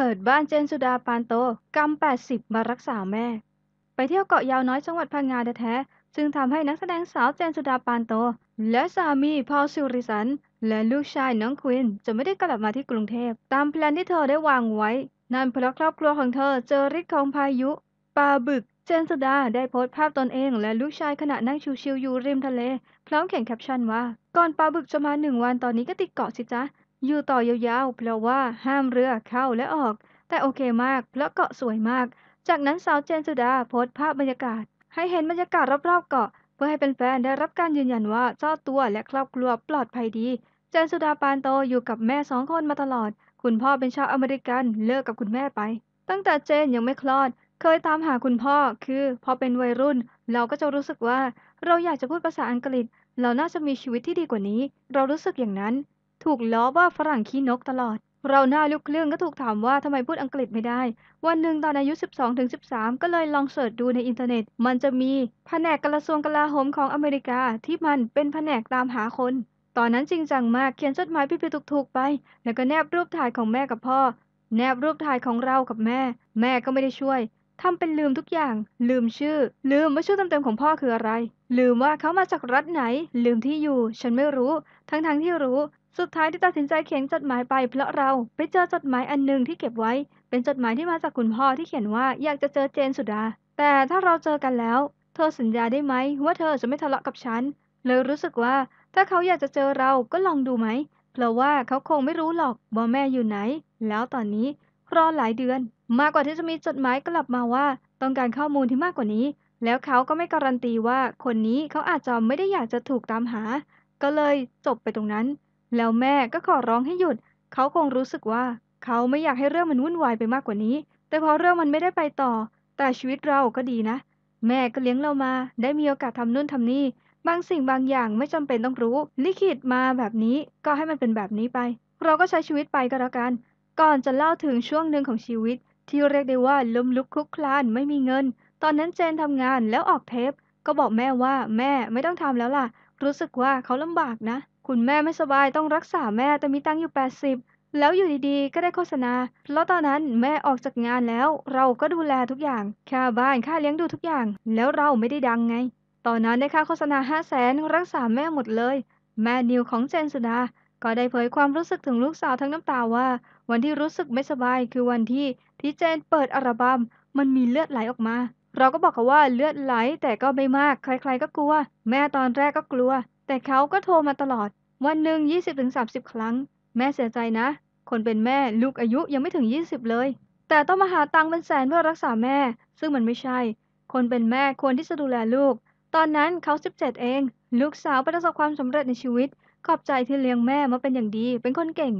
เปิดบ้านเจนสุดาปานโตกำแปดสิบมารักษาแม่ ไปเที่ยวเกาะยาวน้อย จังหวัดพังงาแท้ๆซึ่งทำให้นักแสดงสาวเจนสุดาปานโต และสามีพอลซิริสัน และลูกชายน้องควิน จะไม่ได้กลับมาที่กรุงเทพ ตามแผนที่เธอได้วางไว้ นั่นเพราะครอบครัวของเธอเจอฤทธิ์ของพายุปลาบึกเจนสุดาได้โพสต์ภาพตนเองและลูกชายขณะนั่งชิวๆอยู่ริมทะเลพร้อมเขียนแคปชั่นว่า ก่อนปลาบึกจะมาหนึ่งวันตอนนี้ก็ติดเกาะสิจ๊ะอยู่ต่อยาวๆเพราะว่าห้ามเรือเข้าและออก แต่โอเคมากเพราะเกาะสวยมาก จากนั้นสาวเจนสุดาโพสต์ภาพบรรยากาศ ให้เห็นบรรยากาศรอบๆเกาะ เพื่อให้แฟนได้รับการยืนยันว่าเจ้าตัวและครอบครัวปลอดภัยดี เจนสุดาปานโตอยู่กับแม่สองคนมาตลอด คุณพ่อเป็นชาวอเมริกันเลิกกับคุณแม่ไป ตั้งแต่เจนยังไม่คลอด เคยตามหาคุณพ่อ คือพอเป็นวัยรุ่น เราก็จะรู้สึกว่า เราอยากจะพูดภาษาอังกฤษ เราน่าจะมีชีวิตที่ดีกว่านี้ เรารู้สึกอย่างนั้นถูกล้อว่าฝรั่งขี้นกตลอด เราหน้าลูกครื่องก็ถูกถามว่าทำไมพูดอังกฤษไม่ได้ วันหนึ่งตอนอายุ 12-13 ก็เลยลองเสิร์ชดูในอินเทอร์เน็ต มันจะมีแผนกกระทรวงกลาโหมของอเมริกาที่มันเป็นแผนกตามหาคน ตอนนั้นจริงจังมาก เขียนจดหมายพิ่ๆถูกๆไป แล้วก็แนบรูปถ่ายของแม่กับพ่อ แนบรูปถ่ายของเรากับแม่ แม่ก็ไม่ได้ช่วยทำเป็นลืมทุกอย่าง ลืมชื่อ ลืมว่าชื่อเต็มๆของพ่อคืออะไร ลืมว่าเขามาจากรัฐไหน ลืมที่อยู่ ฉันไม่รู้ ทั้งๆทที่รู้ สุดท้ายที่ตัดสินใจเขียนจดหมายไปเพราะเรา ไปเจอจดหมายอันหนึ่งที่เก็บไว้ เป็นจดหมายที่มาจากคุณพ่อที่เขียนว่าอยากจะเจอเจนสุดา แต่ถ้าเราเจอกันแล้ว เธอสัญญาได้ไหมว่าเธอจะไม่ทะเลาะกับฉัน เลยรู้สึกว่าถ้าเขาอยากจะเจอเราก็ลองดูไหมเพราะว่าเขาคงไม่รู้หรอกว่าแม่อยู่ไหน แล้วตอนนี้รอหลายเดือนมากกว่าที่จะมีจดหมายกลับมาว่า ต้องการข้อมูลที่มากกว่านี้ แล้วเขาก็ไม่การันตีว่าคนนี้เขาอาจจะไม่ได้อยากจะถูกตามหา ก็เลยจบไปตรงนั้น แล้วแม่ก็ขอร้องให้หยุด เขาคงรู้สึกว่าเขาไม่อยากให้เรื่องมันวุ่นวายไปมากกว่านี้ แต่พอเรื่องมันไม่ได้ไปต่อ แต่ชีวิตเราก็ดีนะ แม่ก็เลี้ยงเรามาได้มีโอกาสทำนู่นทำนี่บางสิ่งบางอย่างไม่จำเป็นต้องรู้ลิขิตมาแบบนี้ก็ให้มันเป็นแบบนี้ไปเราก็ใช้ชีวิตไปก็แล้วกันก่อนจะเล่าถึงช่วงหนึ่งของชีวิตที่เรียกได้ว่าล้มลุกคลุกคลานไม่มีเงิน ตอนนั้นเจนทำงานแล้วออกเทปก็บอกแม่ว่าแม่ไม่ต้องทำแล้วล่ะ รู้สึกว่าเขาลำบากนะ คุณแม่ไม่สบายต้องรักษาแม่แต่มีตังค์อยู่ 80 แล้วอยู่ดีๆก็ได้โฆษณาแล้วตอนนั้นแม่ออกจากงานแล้วเราก็ดูแลทุกอย่างค่าบ้านค่าเลี้ยงดูทุกอย่าง แล้วเราไม่ได้ดังไง ตอนนั้นได้ค่าโฆษณา 5 0 0แสนรักษาแม่หมดเลย แม่นิวของเจนสุดาก็ได้เผยความรู้สึกถึงลูกสาวทั้งน้ำตาว่า วันที่รู้สึกไม่สบายคือวันที่ที่เจนเปิดอัลบัม้มมันมีเลือดไหลออกมา เราก็บอกเขาว่าเลือดไหลแต่ก็ไม่มากใครๆก็กลัว แม่ตอนแรกก็กลัว แต่เขาก็โทรมาตลอด วันหนึ่ง20-30ครั้ง แม่เสียใจนะ คนเป็นแม่ลูกอายุยังไม่ถึง 20 เลย แต่ต้องมาหาตังค์เป็นแสนเพื่อรักษาแม่ ซึ่งมันไม่ใช่ คนเป็นแม่ควรที่จะดูแลลูกตอนนั้นเขา 17 เอง ลูกสาวประสบความสำเร็จในชีวิต ขอบใจที่เลี้ยงแม่มาเป็นอย่างดี เป็นคนเก่ง